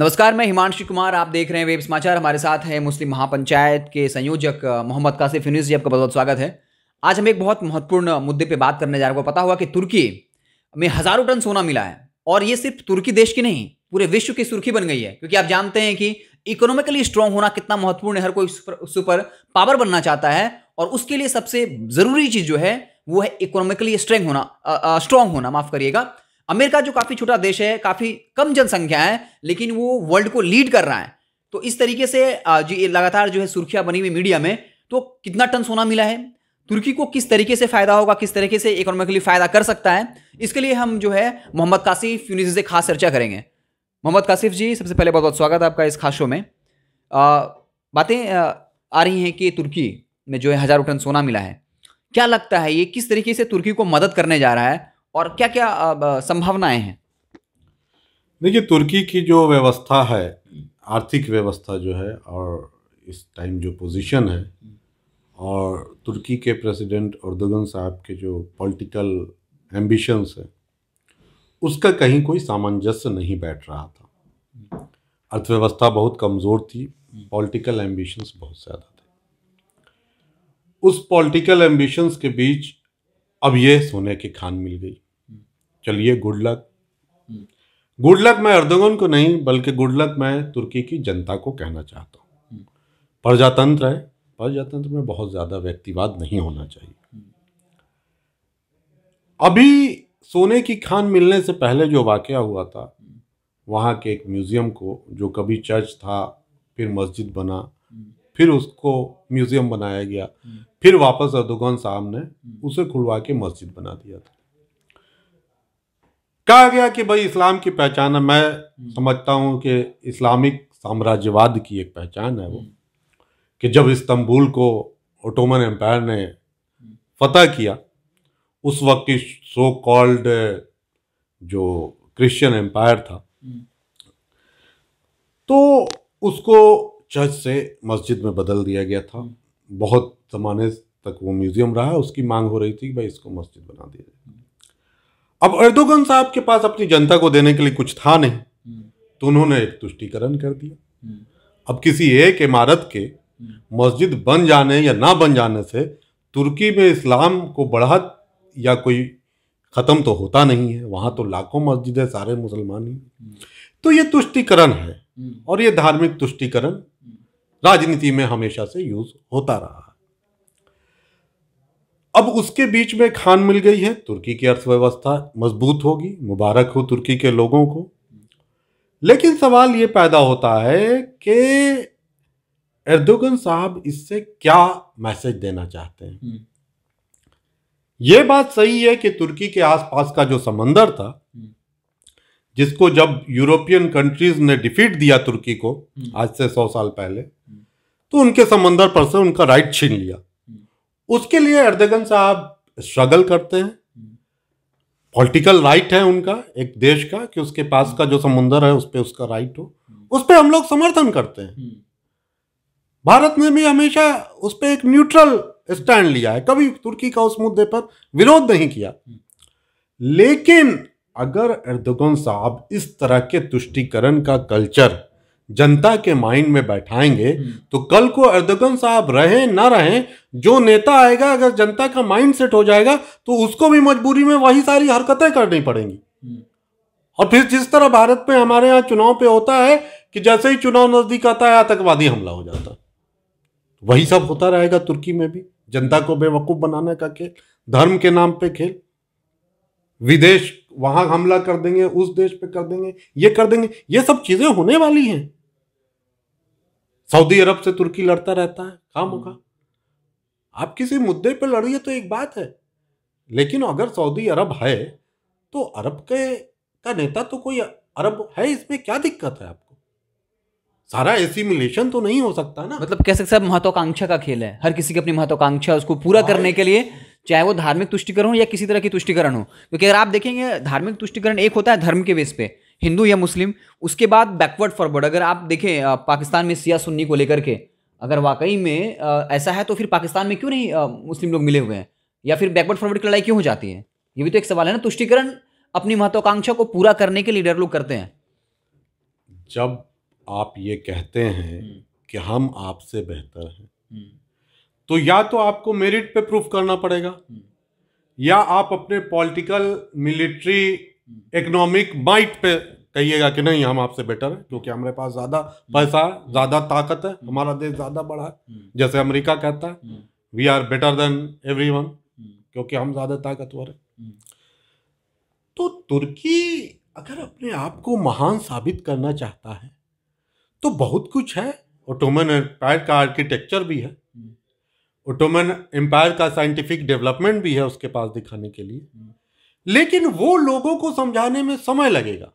नमस्कार मैं हिमांशु कुमार आप देख रहे हैं वेब समाचार हमारे साथ है मुस्लिम महापंचायत के संयोजक मोहम्मद कासिफ यूनिस जी आपका बहुत बहुत स्वागत है आज हम एक बहुत महत्वपूर्ण मुद्दे पे बात करने जा रहे हैं पता हुआ कि तुर्की में हज़ारों टन सोना मिला है और ये सिर्फ तुर्की देश की नहीं पूरे विश्व की सुर्खी बन गई है क्योंकि आप जानते हैं कि इकोनॉमिकली स्ट्रांग होना कितना महत्वपूर्ण है हर कोई सुपर पावर बनना चाहता है और उसके लिए सबसे ज़रूरी चीज़ जो है वो है इकोनॉमिकली स्ट्रेंग होना स्ट्रांग होना माफ़ करिएगा अमेरिका जो काफ़ी छोटा देश है काफ़ी कम जनसंख्या है लेकिन वो वर्ल्ड को लीड कर रहा है तो इस तरीके से जो लगातार जो है सुर्खियाँ बनी हुई मीडिया में तो कितना टन सोना मिला है तुर्की को किस तरीके से फ़ायदा होगा किस तरीके से इकोनॉमिकली फ़ायदा कर सकता है इसके लिए हम जो है मोहम्मद कासिफ यूनिज से खास चर्चा करेंगे मोहम्मद कासिफ जी सबसे पहले बहुत बहुत स्वागत है आपका इस खास शो में बातें आ रही हैं कि तुर्की में जो है हज़ारों टन सोना मिला है क्या लगता है ये किस तरीके से तुर्की को मदद करने जा रहा है और क्या क्या संभावनाएं हैं देखिए तुर्की की जो व्यवस्था है आर्थिक व्यवस्था जो है और इस टाइम जो पोजीशन है और तुर्की के प्रेसिडेंट उर्दगन साहब के जो पॉलिटिकल एम्बिशंस हैं उसका कहीं कोई सामंजस्य नहीं बैठ रहा था अर्थव्यवस्था बहुत कमज़ोर थी पॉलिटिकल एम्बिशंस बहुत ज़्यादा थे उस पॉलिटिकल एम्बिशंस के बीच अब ये सोने की खान मिल गई हम्म। चलिए गुड लक गुड लक मैं अर्दगन को नहीं बल्कि गुड लक मैं तुर्की की जनता को कहना चाहता हूँ हम्म। प्रजातंत्र है प्रजातंत्र में बहुत ज़्यादा व्यक्तिवाद नहीं होना चाहिए हम्म। अभी सोने की खान मिलने से पहले जो वाक़ हुआ था वहाँ के एक म्यूज़ियम को जो कभी चर्च था फिर मस्जिद बना फिर उसको म्यूजियम बनाया गया फिर वापस अदुगन साहब ने उसे खुलवा के मस्जिद बना दिया था कहा गया कि भाई इस्लाम की पहचान है मैं समझता हूँ कि इस्लामिक साम्राज्यवाद की एक पहचान है वो कि जब इस्तंबुल को ओटोमन एम्पायर ने फतह किया उस वक्त की सो कॉल्ड जो क्रिश्चियन एम्पायर था तो उसको चर्च से मस्जिद में बदल दिया गया था बहुत ज़माने तक वो म्यूज़ियम रहा उसकी मांग हो रही थी कि भाई इसको मस्जिद बना दिया जाए अब अर्दोगन साहब के पास अपनी जनता को देने के लिए कुछ था नहीं तो उन्होंने एक तुष्टिकरण कर दिया अब किसी एक इमारत के मस्जिद बन जाने या ना बन जाने से तुर्की में इस्लाम को बढ़त या कोई ख़त्म तो होता नहीं है वहाँ तो लाखों मस्जिद है सारे मुसलमान ही तो ये तुष्टिकरण है और ये धार्मिक तुष्टिकरण राजनीति में हमेशा से यूज होता रहा अब उसके बीच में खान मिल गई है तुर्की की अर्थव्यवस्था मजबूत होगी मुबारक हो तुर्की के लोगों को लेकिन सवाल ये पैदा होता है कि एर्दोगन साहब इससे क्या मैसेज देना चाहते हैं हम्म। ये बात सही है कि तुर्की के आसपास का जो समंदर था हम्म। जिसको जब यूरोपियन कंट्रीज ने डिफीट दिया तुर्की को हम्म। आज से सौ साल पहले तो उनके समंदर पर से उनका राइट छीन लिया हम्म। उसके लिए अर्दगन साहब स्ट्रगल करते हैं हम्म। पॉलिटिकल राइट है उनका एक देश का कि उसके पास का जो समुंदर है उस पर उसका राइट हो उस पर हम लोग समर्थन करते हैं भारत ने भी हमेशा उस पर एक न्यूट्रल स्टैंड लिया है कभी तुर्की का उस मुद्दे पर विरोध नहीं किया लेकिन अगर एर्दोगन साहब इस तरह के तुष्टिकरण का कल्चर जनता के माइंड में बैठाएंगे हम्म। तो कल को अर्दगन साहब रहे ना रहे जो नेता आएगा अगर जनता का माइंड सेट हो जाएगा तो उसको भी मजबूरी में वही सारी हरकतें करनी पड़ेंगी हम्म। और फिर जिस तरह भारत में हमारे यहाँ चुनाव पे होता है कि जैसे ही चुनाव नजदीक आता है आतंकवादी हमला हो जाता है वही सब होता रहेगा तुर्की में भी जनता को बेवकूफ बनाने का खेल धर्म के नाम पे खेल विदेश वहां हमला कर देंगे उस देश पे कर देंगे ये कर देंगे ये सब चीजें होने वाली हैं सऊदी अरब से तुर्की लड़ता रहता है कहा हम्म। होगा आप किसी मुद्दे पे लड़िए तो एक बात है लेकिन अगर सऊदी अरब है तो अरब के का नेता तो कोई अरब है इसमें क्या दिक्कत है आपको सारा एसिमिलेशन तो नहीं हो सकता ना मतलब कह सकते महत्वाकांक्षा का खेल है हर किसी की अपनी महत्वाकांक्षा उसको पूरा करने के लिए चाहे वो धार्मिक तुष्टिकरण हो या किसी तरह की तुष्टिकरण हो क्योंकि अगर आप देखेंगे धार्मिक तुष्टिकरण एक होता है धर्म के बेस पे हिंदू या मुस्लिम उसके बाद बैकवर्ड फॉरवर्ड अगर आप देखें पाकिस्तान में सिया सुन्नी को लेकर के अगर वाकई में ऐसा है तो फिर पाकिस्तान में क्यों नहीं मुस्लिम लोग मिले हुए हैं या फिर बैकवर्ड फॉरवर्ड की लड़ाई क्यों हो जाती है ये भी तो एक सवाल है ना तुष्टिकरण अपनी महत्वाकांक्षा को पूरा करने के लीडर लोग करते हैं जब आप ये कहते हैं हम्म। कि हम आपसे बेहतर हैं हम्म। तो या तो आपको मेरिट पे प्रूफ करना पड़ेगा या आप अपने पॉलिटिकल मिलिट्री इकोनॉमिक माइट पे कहिएगा कि नहीं हम आपसे बेटर हैं क्योंकि हमारे पास ज़्यादा पैसा है ज़्यादा ताकत है हमारा देश ज़्यादा बड़ा है जैसे अमेरिका कहता है we are better than every क्योंकि हम ज़्यादा ताकतवर हैं तो तुर्की अगर अपने आप को महान साबित करना चाहता है तो बहुत कुछ है ऑटोमन एम्पायर का आर्किटेक्चर भी है ओटोमन एम्पायर का साइंटिफिक डेवलपमेंट भी है उसके पास दिखाने के लिए लेकिन वो लोगों को समझाने में समय लगेगा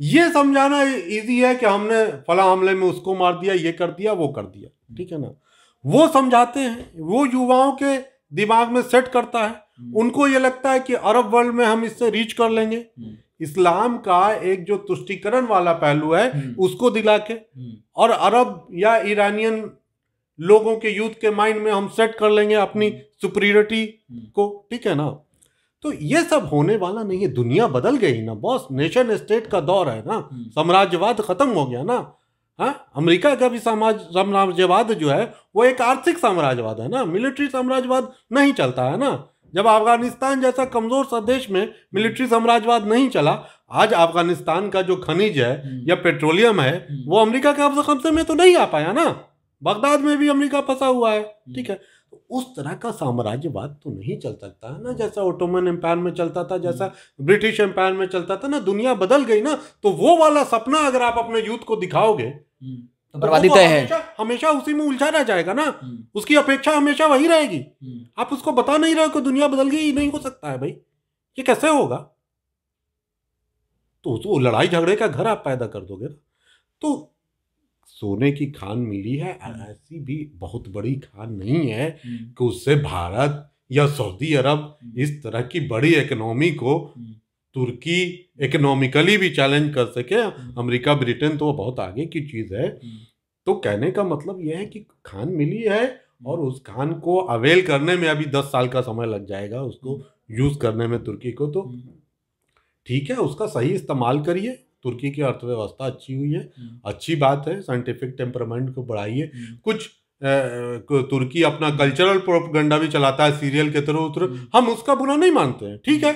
ये समझाना इजी है कि हमने फला हमले में उसको मार दिया ये कर दिया वो कर दिया ठीक है ना वो समझाते हैं वो युवाओं के दिमाग में सेट करता है हम्म। उनको ये लगता है कि अरब वर्ल्ड में हम इससे रीच कर लेंगे हम्म। इस्लाम का एक जो तुष्टिकरण वाला पहलू है हम्म। उसको दिला के और अरब या ईरानियन लोगों के यूथ के माइंड में हम सेट कर लेंगे अपनी सुप्रियरिटी हम्म। हम्म। को ठीक है ना तो ये सब होने वाला नहीं है दुनिया बदल गई ना बॉस नेशन स्टेट का दौर है ना हम्म। साम्राज्यवाद खत्म हो गया ना हाँ अमेरिका का भी समाज साम्राज्यवाद जो है वो एक आर्थिक साम्राज्यवाद है ना मिलिट्री साम्राज्यवाद नहीं चलता है ना जब अफगानिस्तान जैसा कमजोर देश में मिलिट्री साम्राज्यवाद नहीं चला आज अफगानिस्तान का जो खनिज है या पेट्रोलियम है वो अमेरिका के कब्जा कब्जे में तो नहीं आ पाया ना बगदाद में भी अमेरिका फंसा हुआ है हम्म। ठीक है तो उस तरह का साम्राज्यवाद तो नहीं चल सकता है ना जैसा ओटोमन एम्पायर में चलता था जैसा ब्रिटिश एम्पायर हम्म। में चलता था ना दुनिया बदल गई ना तो वो वाला सपना अगर आप अपने यूथ को दिखाओगे हम्म। तो, तो बर्बादी तो है हमेशा, हमेशा उसी में उलझा रह जाएगा ना उसकी अपेक्षा हमेशा वही रहेगी आप उसको बता नहीं रहे हो दुनिया बदल गई नहीं हो सकता है भाई ये कैसे होगा तो, तो लड़ाई झगड़े का घर आप पैदा कर दोगे ना तो सोने की खान मिली है ऐसी भी बहुत बड़ी खान नहीं है कि उससे भारत या सऊदी अरब इस तरह की बड़ी इकोनॉमी को तुर्की इकोनॉमिकली भी चैलेंज कर सके अमेरिका ब्रिटेन तो बहुत आगे की चीज़ है तो कहने का मतलब यह है कि खान मिली है और उस खान को अवेल करने में अभी दस साल का समय लग जाएगा उसको यूज़ करने में तुर्की को तो ठीक है उसका सही इस्तेमाल करिए तुर्की की अर्थव्यवस्था अच्छी हुई है हम्म। अच्छी बात है साइंटिफिक टेम्परामेंट को बढ़ाइए हम्म। कुछ तुर्की अपना कल्चरल प्रोपगंडा भी चलाता है सीरियल के थ्रू हम्म। थ्रू हम उसका बुरा नहीं मानते हैं ठीक है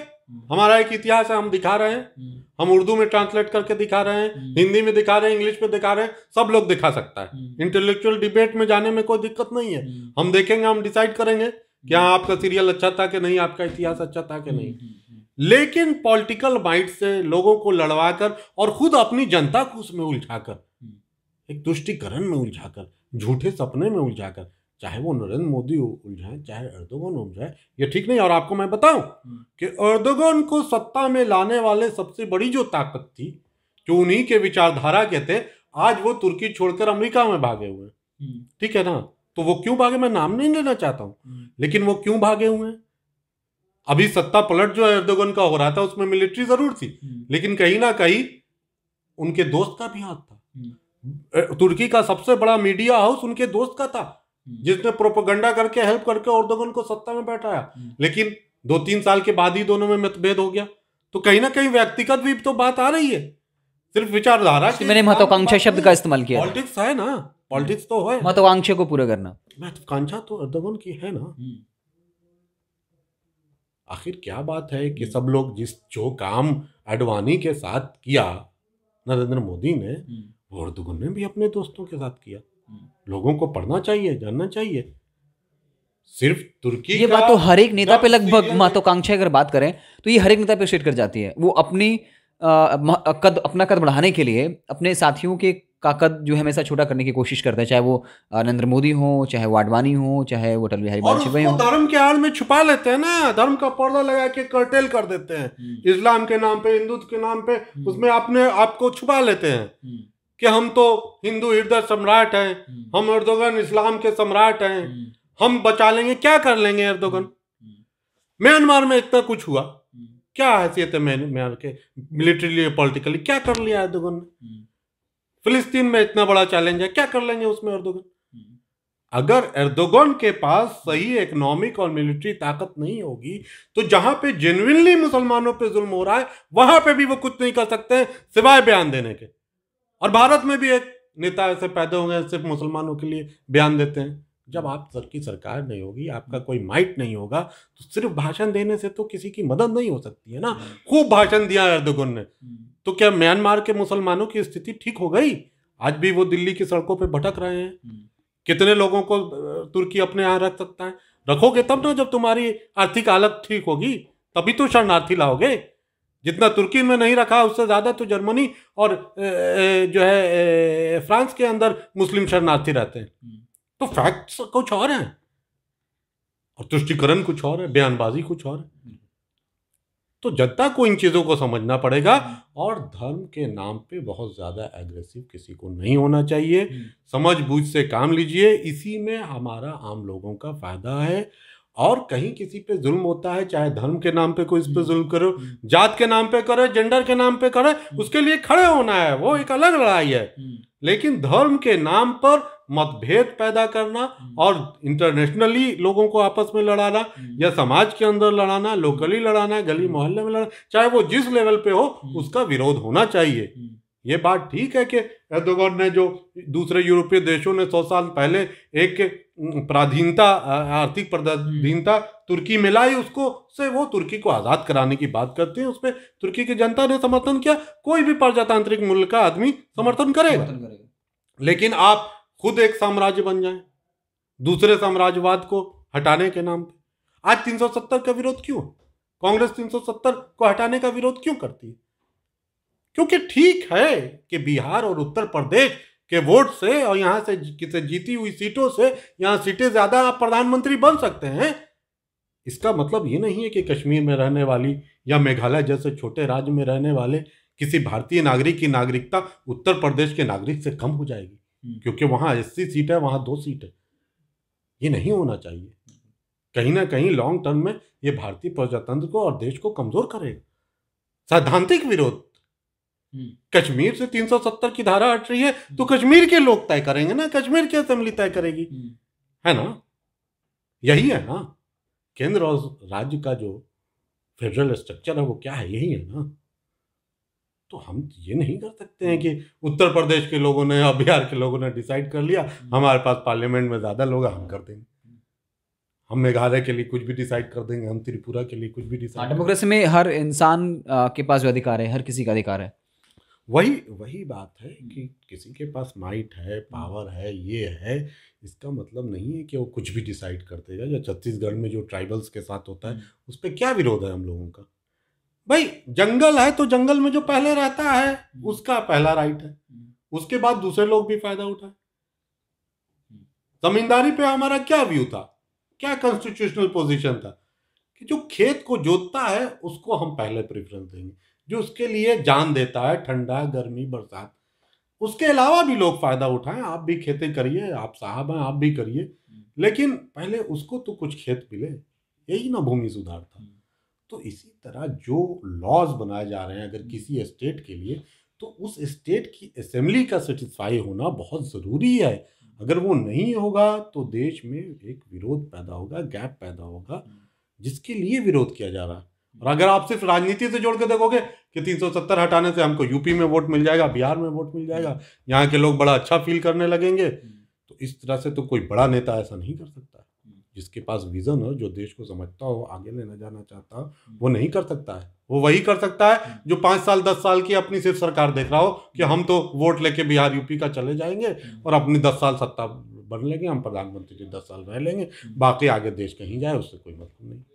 हमारा एक इतिहास है हम दिखा रहे हैं हम उर्दू में ट्रांसलेट करके दिखा रहे हैं हिंदी में दिखा रहे हैं इंग्लिश में दिखा रहे हैं सब लोग दिखा सकता है इंटेलेक्चुअल डिबेट में जाने में कोई दिक्कत नहीं है हम देखेंगे हम डिसाइड करेंगे कि हाँ आपका सीरियल अच्छा था कि नहीं आपका इतिहास अच्छा था कि नहीं लेकिन पॉलिटिकल माइंड से लोगों को लड़वाकर और खुद अपनी जनता को उसमें उलझाकर हम्म। एक तुष्टिकरण में उलझाकर झूठे सपने में उलझाकर चाहे वो नरेंद्र मोदी उलझाएं चाहे अर्दोगन उलझाए ये ठीक नहीं और आपको मैं बताऊं हम्म। कि अर्दोगन को सत्ता में लाने वाले सबसे बड़ी जो ताकत थी जो उन्हीं के विचारधारा के थे आज वो तुर्की छोड़कर अमेरिका में भागे हुए हैं हम्म। ठीक है ना तो वो क्यों भागे मैं नाम नहीं लेना चाहता हूँ लेकिन वो क्यों भागे हुए हैं अभी सत्ता पलट जो एर्दोगन का हो रहा था उसमें मिलिट्री जरूर थी हम्म। लेकिन कहीं ना कहीं उनके दोस्त का भी हाथ था हम्म। तुर्की का सबसे बड़ा मीडिया हाउस उनके दोस्त का था हम्म। जिसने प्रोपोगंडा करके हेल्प करके औरदोगन को सत्ता में बैठाया लेकिन दो तीन साल के बाद ही दोनों में मतभेद हो गया तो कहीं ना कहीं व्यक्तिगत भी तो बात आ रही है सिर्फ विचारधारा मैंने महत्वाकांक्षा शब्द का इस्तेमाल किया पॉलिटिक्स है ना पॉलिटिक्स तो है महत्वाकांक्षा को पूरा करना महत्वाकांक्षा तो अर्दगन की है ना आखिर क्या बात है कि सब लोग जिस जो काम अडवाणी के साथ किया नरेंद्र मोदी ने हम्म। वो अर्दगुन ने भी अपने दोस्तों के साथ किया हम्म। लोगों को पढ़ना चाहिए जानना चाहिए सिर्फ तुर्की ये बात तो हर एक नेता पे लगभग महत्वाकांक्षा अगर बात करें तो ये हर एक नेता पे शेड कर जाती है वो अपनी आ, कद अपना कद बढ़ाने के लिए अपने साथियों के का कद जो है हमेशा छोटा करने की कोशिश करते हैं चाहे वो नरेंद्र मोदी हो चाहे वो आडवाणी हो चाहे वो अटल बिहारी वाजपेयी हो धर्म के आड़ में छुपा लेते हैं ना धर्म का पर्दा लगा के कर्टेल कर देते हैं हम्म। इस्लाम के नाम पे हिंदू के नाम पे हम्म। उसमें आपने आपको छुपा लेते हैं हम्म। कि हम तो हिंदू हृदय सम्राट हैं हम अर्दोगन इस्लाम के सम्राट हैं हम बचा लेंगे क्या कर लेंगे अर्दोगन म्यांमार में इतना कुछ हुआ क्या हैसियत है म्यांमार के मिलिट्रीली पॉलिटिकली क्या कर लिया अर्दोगन ने फिलिस्तीन में इतना बड़ा चैलेंज है क्या कर लेंगे उसमें अर्दोगन अगर एर्दोगन के पास सही इकोनॉमिक और मिलिट्री ताकत नहीं होगी तो जहां पे जेन्यनली मुसलमानों पे जुल्म हो रहा है वहां पे भी वो कुछ नहीं कर सकते हैं सिवाय बयान देने के और भारत में भी एक नेता ऐसे पैदा हो गए सिर्फ मुसलमानों के लिए बयान देते हैं जब आप सर की सरकार नहीं होगी आपका कोई माइट नहीं होगा तो सिर्फ भाषण देने से तो किसी की मदद नहीं हो सकती है ना हम्म। खूब भाषण दिया एर्दोगन ने हम्म। तो क्या म्यांमार के मुसलमानों की स्थिति ठीक हो गई आज भी वो दिल्ली की सड़कों पर भटक रहे हैं हम्म। कितने लोगों को तुर्की अपने यहाँ रख सकता है रखोगे तब ना जब तुम्हारी आर्थिक हालत ठीक होगी तभी तो शरणार्थी लाओगे जितना तुर्की में नहीं रखा उससे ज़्यादा तो जर्मनी और जो है फ्रांस के अंदर मुस्लिम शरणार्थी रहते हैं हम्म। तो फैक्ट्स कुछ और हैं और तुष्टिकरण कुछ और है बयानबाजी कुछ और है हम्म। तो जनता को इन चीज़ों को समझना पड़ेगा हम्म। और धर्म के नाम पे बहुत ज़्यादा एग्रेसिव किसी को नहीं होना चाहिए हम्म। समझ बूझ से काम लीजिए इसी में हमारा आम लोगों का फ़ायदा है और कहीं किसी पे जुल्म होता है चाहे धर्म के नाम पे कोई इस पे हम्म। जुल्म करो जात के नाम पे करे जेंडर के नाम पे करे उसके लिए खड़े होना है वो एक अलग लड़ाई है लेकिन धर्म के नाम पर मतभेद पैदा करना और इंटरनेशनली लोगों को आपस में लड़ाना या समाज के अंदर लड़ाना लोकली लड़ाना गली मोहल्ले में लड़ाना चाहे वो जिस लेवल पे हो उसका विरोध होना चाहिए ये बात ठीक है कि एर्दोगन ने जो दूसरे यूरोपीय देशों ने सौ साल पहले एक प्राधीनता आर्थिक प्राधीनता तुर्की में लाई उसको से वो तुर्की को आज़ाद कराने की बात करते हैं उस पर तुर्की की जनता ने समर्थन किया कोई भी प्रजातांत्रिक मूल्य का आदमी समर्थन करेगा लेकिन आप खुद एक साम्राज्य बन जाए दूसरे साम्राज्यवाद को हटाने के नाम पे आज 370 का विरोध क्यों कांग्रेस 370 को हटाने का विरोध क्यों करती है क्योंकि ठीक है कि बिहार और उत्तर प्रदेश के वोट से और यहां से किसे जीती हुई सीटों से यहाँ सीटें ज़्यादा आप प्रधानमंत्री बन सकते हैं इसका मतलब ये नहीं है कि कश्मीर में रहने वाली या मेघालय जैसे छोटे राज्य में रहने वाले किसी भारतीय नागरिक की नागरिकता उत्तर प्रदेश के नागरिक से कम हो जाएगी क्योंकि वहाँ अस्सी सीट है वहाँ दो सीट है ये नहीं होना चाहिए कहीं ना कहीं लॉन्ग टर्म में ये भारतीय प्रजातंत्र को और देश को कमजोर करेगा सैद्धांतिक विरोध हम्म। कश्मीर से 370 की धारा हट रही है हम्म। तो कश्मीर के लोग तय करेंगे ना कश्मीर की असेंबली तय करेगी हम्म। है ना यही है ना केंद्र और राज्य का जो फेडरल स्ट्रक्चर है वो क्या है यही है ना तो हम ये नहीं कर सकते हैं हम्म। कि उत्तर प्रदेश के लोगों ने या बिहार के लोगों ने डिसाइड कर लिया हम्म। हमारे पास पार्लियामेंट में ज़्यादा लोग हम कर देंगे हम मेघालय के लिए कुछ भी डिसाइड कर देंगे हम त्रिपुरा के लिए कुछ भी डिसाइड हाँ, डेमोक्रेसी में हर इंसान के पास जो अधिकार है हर किसी का अधिकार है वही वही बात है कि हम्म। किसी के पास माइट है पावर है ये है इसका मतलब नहीं है कि वो कुछ भी डिसाइड कर देगा या छत्तीसगढ़ में जो ट्राइबल्स के साथ होता है उस पर क्या विरोध है हम लोगों का भाई जंगल है तो जंगल में जो पहले रहता है हम्म। उसका पहला राइट है हम्म। उसके बाद दूसरे लोग भी फायदा उठाए हम्म। जमींदारी पे हमारा क्या व्यू था क्या कॉन्स्टिट्यूशनल पोजीशन था कि जो खेत को जोतता है उसको हम पहले प्रेफरेंस देंगे जो उसके लिए जान देता है ठंडा गर्मी बरसात उसके अलावा भी लोग फायदा उठाएं आप भी खेती करिए आप साहब हैं आप भी करिए लेकिन पहले उसको तो कुछ खेत मिले यही ना भूमि सुधार था तो इसी तरह जो लॉज बनाए जा रहे हैं अगर हम्म। किसी स्टेट के लिए तो उस स्टेट की असम्बली का सेटिस्फाई होना बहुत ज़रूरी है हम्म। अगर वो नहीं होगा तो देश में एक विरोध पैदा होगा गैप पैदा होगा हम्म। जिसके लिए विरोध किया जा रहा है और अगर आप सिर्फ राजनीति से जोड़ के देखोगे कि 370 हटाने से हमको यूपी में वोट मिल जाएगा बिहार में वोट मिल जाएगा यहाँ के लोग बड़ा अच्छा फील करने लगेंगे तो इस तरह से तो कोई बड़ा नेता ऐसा नहीं कर सकता जिसके पास विज़न हो जो देश को समझता हो आगे लेना जाना चाहता हो हम्म। वो नहीं कर सकता है वो वही कर सकता है हम्म। जो पाँच साल दस साल की अपनी सिर्फ सरकार देख रहा हो कि हम्म। हम तो वोट लेके बिहार यूपी का चले जाएंगे और अपनी दस साल सत्ता बन लेंगे हम प्रधानमंत्री के दस साल रह लेंगे बाकी आगे देश कहीं जाए उससे कोई मतलब नहीं